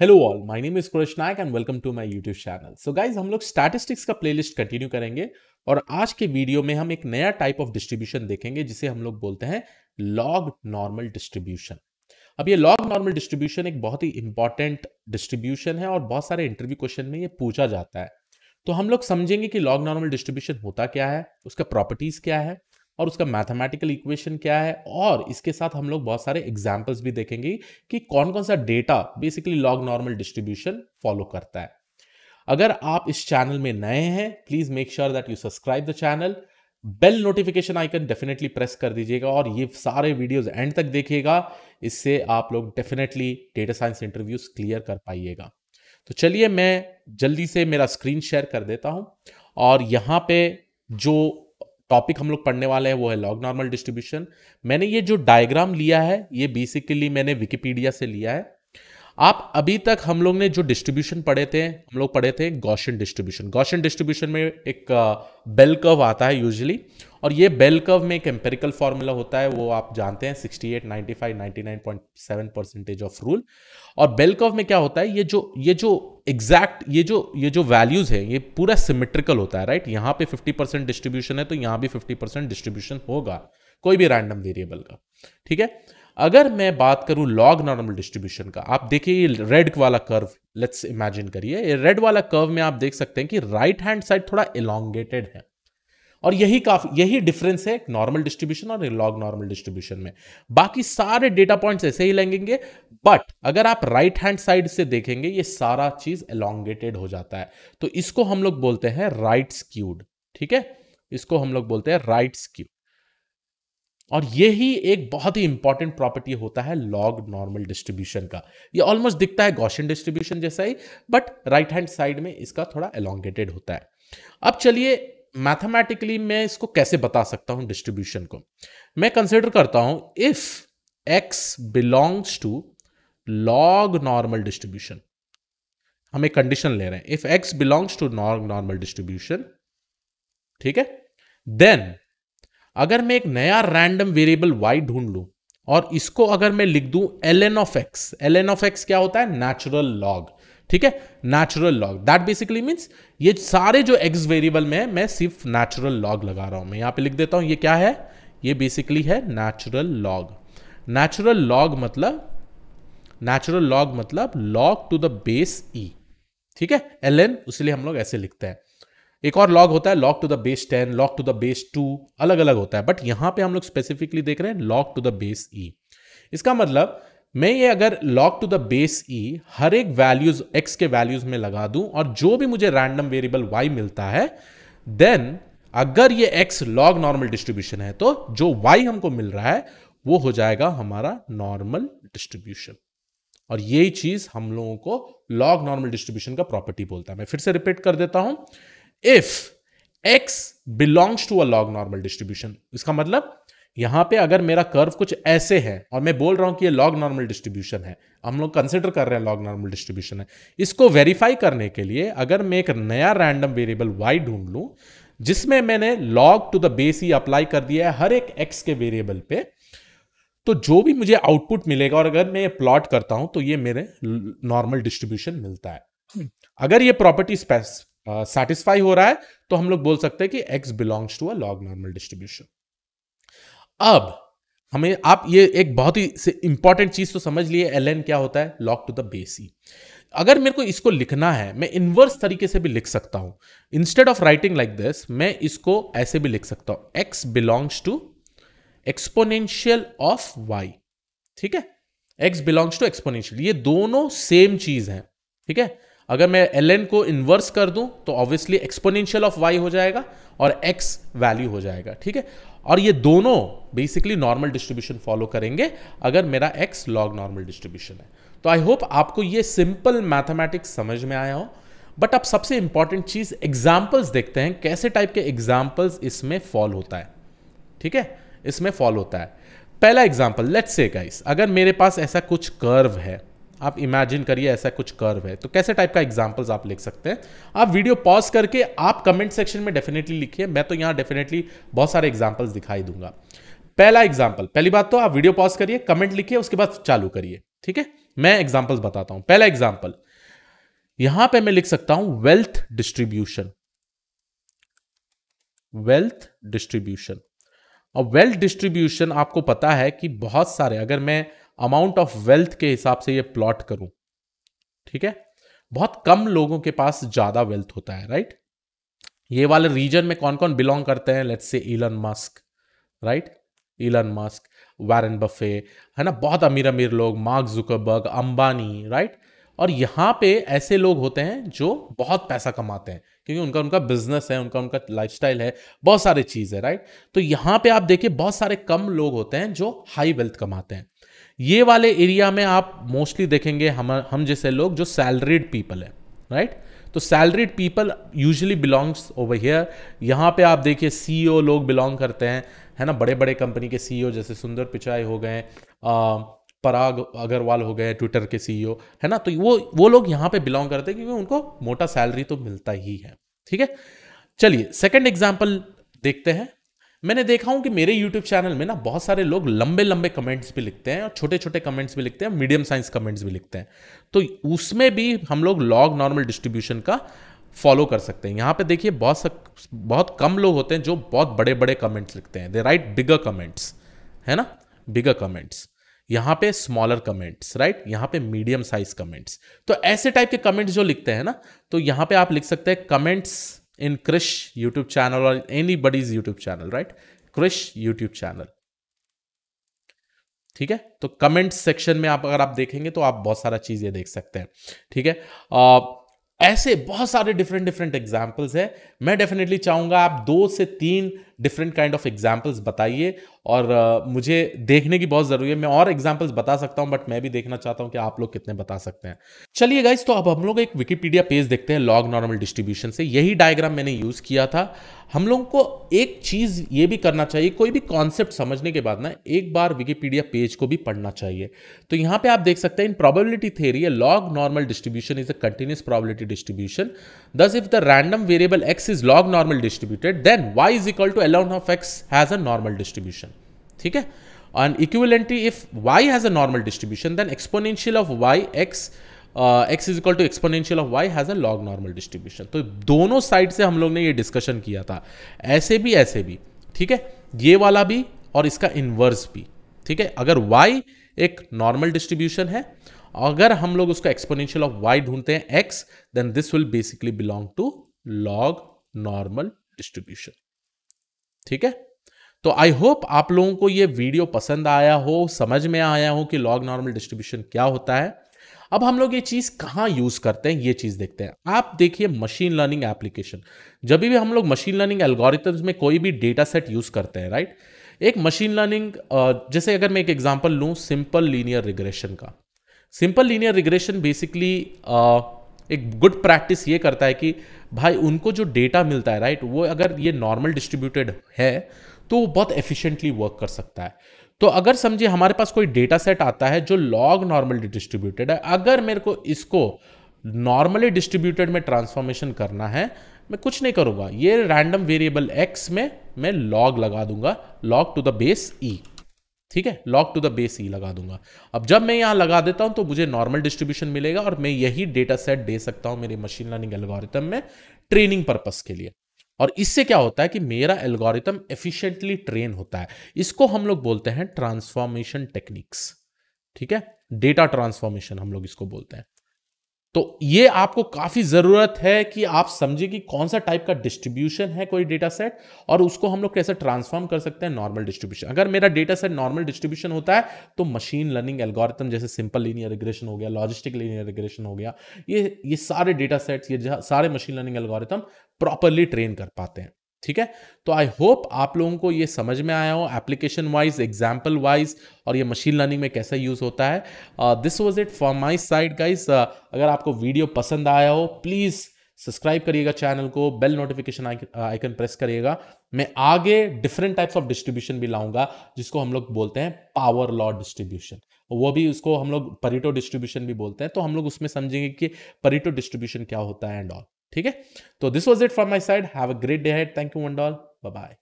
Hello all my name is Kuresh Naik and welcome to my YouTube channel so guys हम लोग statistics का playlist continue करेंगे और आज के वीडियो में हम एक नया टाइप ऑफ डिस्ट्रीब्यूशन देखेंगे जिसे हम लोग बोलते हैं लॉग नॉर्मल डिस्ट्रीब्यूशन अब ये लॉग नॉर्मल डिस्ट्रीब्यूशन एक बहुत ही इंपॉर्टेंट डिस्ट्रीब्यूशन है और बहुत सारे इंटरव्यू क्वेश्चन में ये पूछा जाता है तो हम लोग समझेंगे कि लॉग नॉर्मल डिस्ट्रीब्यूशन होता क्या है उसका प्रॉपर्टीज क्या है और उसका मैथमेटिकल इक्वेशन क्या है और इसके साथ हम लोग बहुत सारे एग्जाम्पल्स भी देखेंगे कि कौन कौन सा data basically log normal distribution follow करता है अगर आप इस चैनल में नए हैं please make sure that you subscribe the channel bell notification icon definitely press कर दीजिएगा और ये सारे वीडियोस एंड तक देखिएगा इससे आप लोग definitely data science interviews clear कर पाइएगा तो चलिए मैं जल्दी से मेरा स्क्रीन शेयर कर देता हूं और यहाँ पे जो टॉपिक हम लोग पढ़ने वाले हैं वो है लॉग नॉर्मल डिस्ट्रीब्यूशन मैंने ये जो डायग्राम लिया है ये बेसिकली मैंने विकिपीडिया से लिया है आप अभी तक हम लोग ने जो डिस्ट्रीब्यूशन पढ़े थे हम लोग पढ़े थे गौशन डिस्ट्रीब्यूशन गौशन डिस्ट्रीब्यूशन में एक बेल कर्व आता है यूजली और ये बेल कर्व में एक एम्पेरिकल फार्मूला होता है वो आप जानते हैं 68, 95, 99.7 परसेंटेज ऑफ रूल और बेल कर्व में क्या होता है ये जो ये जो एग्जैक्ट ये जो ये जो वैल्यूज़ है ये पूरा सिमेट्रिकल होता है राइट यहाँ पे 50 परसेंट डिस्ट्रीब्यूशन है तो यहाँ भी 50 परसेंट डिस्ट्रीब्यूशन होगा कोई भी रैंडम वेरिएबल का ठीक है अगर मैं बात करूं लॉग नॉर्मल डिस्ट्रीब्यूशन का आप देखिए ये रेड वाला कर्व लेट्स इमेजिन करिए ये रेड वाला कर्व में आप देख सकते हैं कि राइट हैंड साइड थोड़ा इलांगेटेड है और यही काफी यही डिफरेंस है नॉर्मल डिस्ट्रीब्यूशन और लॉग नॉर्मल डिस्ट्रीब्यूशन में बाकी सारे डेटा पॉइंट्स ऐसे ही लगेंगे बट अगर आप राइट हैंड साइड से देखेंगे ये सारा चीज एलोंगेटेड हो जाता है तो इसको हम लोग बोलते हैं राइट स्क्यूड ठीक है इसको हम लोग बोलते हैं राइट स्क्यूड और यही एक बहुत ही इंपॉर्टेंट प्रॉपर्टी होता है लॉग नॉर्मल डिस्ट्रीब्यूशन का ये ऑलमोस्ट दिखता है गॉशन डिस्ट्रीब्यूशन जैसा ही बट राइट हैंड साइड में इसका थोड़ा एलोंगेटेड होता है अब चलिए मैथमेटिकली मैं इसको कैसे बता सकता हूं डिस्ट्रीब्यूशन को मैं कंसिडर करता हूं if x belongs to log normal distribution हम एक कंडीशन ले रहे हैं if x belongs to log normal distribution ठीक है देन अगर मैं एक नया रैंडम वेरिएबल वाई ढूंढ लू और इसको अगर मैं लिख दूं L N of X L N of X क्या होता है नेचुरल लॉग ठीक है natural log that basically means ये सारे जो एक्स वेरिएबल में है मैं सिर्फ नेचुरल लॉग लगा रहा हूँ मैं यहाँ पे लिख देता हूँ ये क्या है ये बेसिकली है नेचुरल लॉग नेचुरल लॉग मतलब नेचुरल लॉग मतलब log to the base E ठीक है एल एन उसलिए हम लोग ऐसे लिखते हैं एक और लॉग होता है log to the base ten log to the base two अलग अलग होता है बट यहां पे हम लोग स्पेसिफिकली देख रहे हैं log to the base e इसका मतलब मैं ये अगर log to the base e हर एक वैल्यूज एक्स के वैल्यूज में लगा दूं और जो भी मुझे रैंडम वेरिएबल वाई मिलता है देन अगर ये एक्स लॉग नॉर्मल डिस्ट्रीब्यूशन है तो जो वाई हमको मिल रहा है वो हो जाएगा हमारा नॉर्मल डिस्ट्रीब्यूशन और यही चीज हम लोगों को लॉग नॉर्मल डिस्ट्रीब्यूशन का प्रॉपर्टी बोलता है मैं फिर से रिपीट कर देता हूं if x belongs to a log normal distribution इसका मतलब यहाँ पे अगर मेरा कर्व कुछ ऐसे है और मैं बोल रहा हूं कि ये लॉग नॉर्मल डिस्ट्रीब्यूशन है हम लोग कंसिडर कर रहे हैं लॉग नॉर्मल डिस्ट्रीब्यूशन है इसको वेरीफाई करने के लिए अगर मैं एक नया रैंडम वेरिएबल वाई ढूंढ लू जिसमें मैंने लॉग टू द बेस ही अप्लाई कर दिया है हर एक एक्स के वेरिएबल पे तो जो भी मुझे आउटपुट मिलेगा और अगर मैं ये प्लॉट करता हूं तो ये मेरे नॉर्मल डिस्ट्रीब्यूशन मिलता है अगर ये प्रॉपर्टी सेटिस्फाई हो रहा है तो हम लोग बोल सकते हैं कि x belongs to a log normal distribution अब हमें आप ये एक बहुत ही इंपॉर्टेंट चीज तो समझ लिए एल एन क्या होता है लॉक टू द बेसी अगर मेरे को इसको लिखना है मैं इनवर्स तरीके से भी लिख सकता हूं instead of writing like this मैं इसको ऐसे भी लिख सकता हूं x belongs to exponential of y ठीक है एक्स बिलोंग्स टू एक्सपोनेंशियल ये दोनों सेम चीज है ठीक है अगर मैं एल एन को इनवर्स कर दूं तो ऑब्वियसली एक्सपोनेंशियल ऑफ वाई हो जाएगा और एक्स वैल्यू हो जाएगा ठीक है और ये दोनों बेसिकली नॉर्मल डिस्ट्रीब्यूशन फॉलो करेंगे अगर मेरा एक्स लॉग नॉर्मल डिस्ट्रीब्यूशन है तो आई होप आपको ये सिंपल मैथमेटिक्स समझ में आया हो बट अब सबसे इंपॉर्टेंट चीज एग्जाम्पल्स देखते हैं कैसे टाइप के एग्जाम्पल्स इसमें फॉल होता है ठीक है इसमें फॉल होता है पहला एग्जाम्पल लेट्स से गाइस अगर मेरे पास ऐसा कुछ कर्व है आप इमेजिन करिए ऐसा कुछ कर्व है तो कैसे टाइप का एग्जाम्पल्स आप लिख सकते हैं आप वीडियो पॉज करके आप कमेंट सेक्शन में डेफिनेटली लिखिए मैं तो यहाँ डेफिनेटली बहुत सारे एग्जाम्पल्स दिखाई दूंगा पहला एग्जाम्पल पहली बात तो आप वीडियो पॉज करिए कमेंट लिखिए उसके बाद चालू करिए ठीक है मैं एग्जाम्पल्स बताता हूँ पहला एग्जाम्पल यहां पे मैं लिख सकता हूं वेल्थ डिस्ट्रीब्यूशन वेल्थ डिस्ट्रीब्यूशन और वेल्थ डिस्ट्रीब्यूशन आपको पता है कि बहुत सारे अगर मैं अमाउंट ऑफ वेल्थ के हिसाब से ये प्लॉट करूं ठीक है बहुत कम लोगों के पास ज़्यादा वेल्थ होता है राइट ये वाले रीजन में कौन कौन बिलोंग करते हैं let's say Elon Musk right Elon Musk Warren Buffett है ना बहुत अमीर अमीर लोग मार्क जुकरबर्ग अंबानी राइट और यहां पे ऐसे लोग होते हैं जो बहुत पैसा कमाते हैं क्योंकि उनका उनका बिजनेस है उनका उनका लाइफस्टाइल है बहुत सारी चीज़ है राइट तो यहाँ पे आप देखिए बहुत सारे कम लोग होते हैं जो हाई वेल्थ कमाते हैं ये वाले एरिया में आप मोस्टली देखेंगे हम हम जैसे लोग जो सैलरीड पीपल है राइट right? तो salaried people usually belongs over here यहाँ पे आप देखिए सीईओ e लोग बिलोंग करते हैं है ना बड़े बड़े कंपनी के सीईओ e जैसे सुंदर पिचाई हो गए पराग अग्रवाल हो गए ट्विटर के सीईओ e है ना तो वो वो लोग यहाँ पे बिलोंग करते हैं क्योंकि उनको मोटा सैलरी तो मिलता ही है ठीक है चलिए सेकेंड एग्जाम्पल देखते हैं मैंने देखा हूं कि मेरे यूट्यूब चैनल में ना बहुत सारे लोग लंबे लंबे कमेंट्स भी लिखते हैं और छोटे छोटे कमेंट्स भी लिखते हैं मीडियम साइज कमेंट्स भी लिखते हैं तो उसमें भी हम लोग लॉग नॉर्मल डिस्ट्रीब्यूशन का फॉलो कर सकते हैं यहाँ पे देखिए बहुत सक, बहुत कम लोग होते हैं जो बहुत बड़े बड़े कमेंट्स लिखते हैं दे राइट बिगर कमेंट्स है ना बिगर कमेंट्स यहाँ पे स्मॉलर कमेंट्स राइट यहाँ पे मीडियम साइज कमेंट्स तो ऐसे टाइप के कमेंट्स जो लिखते हैं ना तो यहाँ पे आप लिख सकते हैं comments in Krish YouTube channel or anybody's YouTube channel, right? Krish YouTube channel. ठीक है तो कमेंट सेक्शन में आप अगर आप देखेंगे तो आप बहुत सारा चीजें देख सकते हैं ठीक है आ, ऐसे बहुत सारे डिफरेंट डिफरेंट एग्जाम्पल्स है मैं डेफिनेटली चाहूंगा आप दो से तीन डिफरेंट काइंड ऑफ एग्जाम्पल्स बताइए और मुझे देखने की बहुत ज़रूरी है मैं और एग्जाम्पल्स बता सकता हूँ बट मैं भी देखना चाहता हूँ कि आप लोग कितने बता सकते हैं चलिए गाइज तो अब हम लोग एक विकीपीडिया पेज देखते हैं लॉग नॉर्मल डिस्ट्रीब्यूशन से यही डायग्राम मैंने यूज़ किया था हम लोगों को एक चीज़ ये भी करना चाहिए कोई भी कॉन्सेप्ट समझने के बाद ना एक बार विकीपीडिया पेज को भी पढ़ना चाहिए तो यहाँ पे आप देख सकते हैं in probability theory log normal distribution is a continuous probability distribution thus if the random variable x is log normal distributed then y is equal to ln of x has a normal distribution ठीक है and equivalently if y has a normal distribution then exponential of y x x is equal to exponential of y has a log normal distribution तो दोनों side से हम लोग ने ये discussion किया था ऐसे भी ऐसे भी ठीक है ये वाला भी और इसका इनवर्स भी ठीक है अगर y एक नॉर्मल डिस्ट्रीब्यूशन है अगर हम लोग उसका एक्सपोनेंशियल ऑफ y ढूंढते हैं x then this will basically belong to log normal distribution ठीक है तो आई होप आप लोगों को ये वीडियो पसंद आया हो समझ में आया हो कि लॉग नॉर्मल डिस्ट्रीब्यूशन क्या होता है अब हम लोग ये चीज़ कहां यूज़ करते हैं ये चीज़ देखते हैं आप देखिए मशीन लर्निंग एप्लीकेशन जब भी हम लोग मशीन लर्निंग एल्गोरिथम्स में कोई भी डेटा सेट यूज़ करते हैं राइट एक मशीन लर्निंग जैसे अगर मैं एक एग्जाम्पल लू सिंपल लीनियर रिग्रेशन का सिंपल लीनियर रिग्रेशन बेसिकली एक गुड प्रैक्टिस ये करता है कि भाई उनको जो डेटा मिलता है राइट वो अगर ये नॉर्मल डिस्ट्रीब्यूटेड है तो वो बहुत एफिशिएंटली वर्क कर सकता है तो अगर समझिए हमारे पास कोई डेटा सेट आता है जो लॉग नॉर्मली डिस्ट्रीब्यूटेड है अगर मेरे को इसको नॉर्मली डिस्ट्रीब्यूटेड में ट्रांसफॉर्मेशन करना है मैं कुछ नहीं करूँगा ये रैंडम वेरिएबल एक्स में मैं लॉग लगा दूंगा log to the base e e. ठीक है लॉग टू द बेस ही लगा दूंगा अब जब मैं यहां लगा देता हूं तो मुझे नॉर्मल डिस्ट्रीब्यूशन मिलेगा और मैं यही डेटा सेट दे सकता हूं मेरे मशीन लर्निंग एल्गोरिथम में ट्रेनिंग पर्पस के लिए और इससे क्या होता है कि मेरा एल्गोरिथम एफिशिएंटली ट्रेन होता है इसको हम लोग बोलते हैं ट्रांसफॉर्मेशन टेक्निक्स ठीक है डेटा ट्रांसफॉर्मेशन हम लोग इसको बोलते हैं तो ये आपको काफ़ी ज़रूरत है कि आप समझे कि कौन सा टाइप का डिस्ट्रीब्यूशन है कोई डेटा सेट और उसको हम लोग कैसे ट्रांसफॉर्म कर सकते हैं नॉर्मल डिस्ट्रीब्यूशन अगर मेरा डेटा सेट नॉर्मल डिस्ट्रीब्यूशन होता है तो मशीन लर्निंग एल्गोरिथम जैसे सिंपल लीनियर रिग्रेशन हो गया लॉजिस्टिक लीनियर रिग्रेशन हो गया ये ये सारे डेटा सेट्स ये सारे machine learning algorithm properly train कर पाते हैं ठीक है तो आई होप आप लोगों को ये समझ में आया हो एप्लीकेशन वाइज एग्जाम्पल वाइज और ये मशीन लर्निंग में कैसा यूज़ होता है this was it for my side guys अगर आपको वीडियो पसंद आया हो प्लीज़ सब्सक्राइब करिएगा चैनल को बेल नोटिफिकेशन आइकन प्रेस करिएगा मैं आगे डिफरेंट टाइप्स ऑफ डिस्ट्रीब्यूशन भी लाऊंगा जिसको हम लोग बोलते हैं पावर लॉ डिस्ट्रीब्यूशन वो भी उसको हम लोग परिटो डिस्ट्रीब्यूशन भी बोलते हैं तो हम लोग उसमें समझेंगे कि परिटो डिस्ट्रीब्यूशन क्या होता है एंड ऑल ठीक है तो this was it from my side have a great day हेड थैंक यू वन डॉल बाय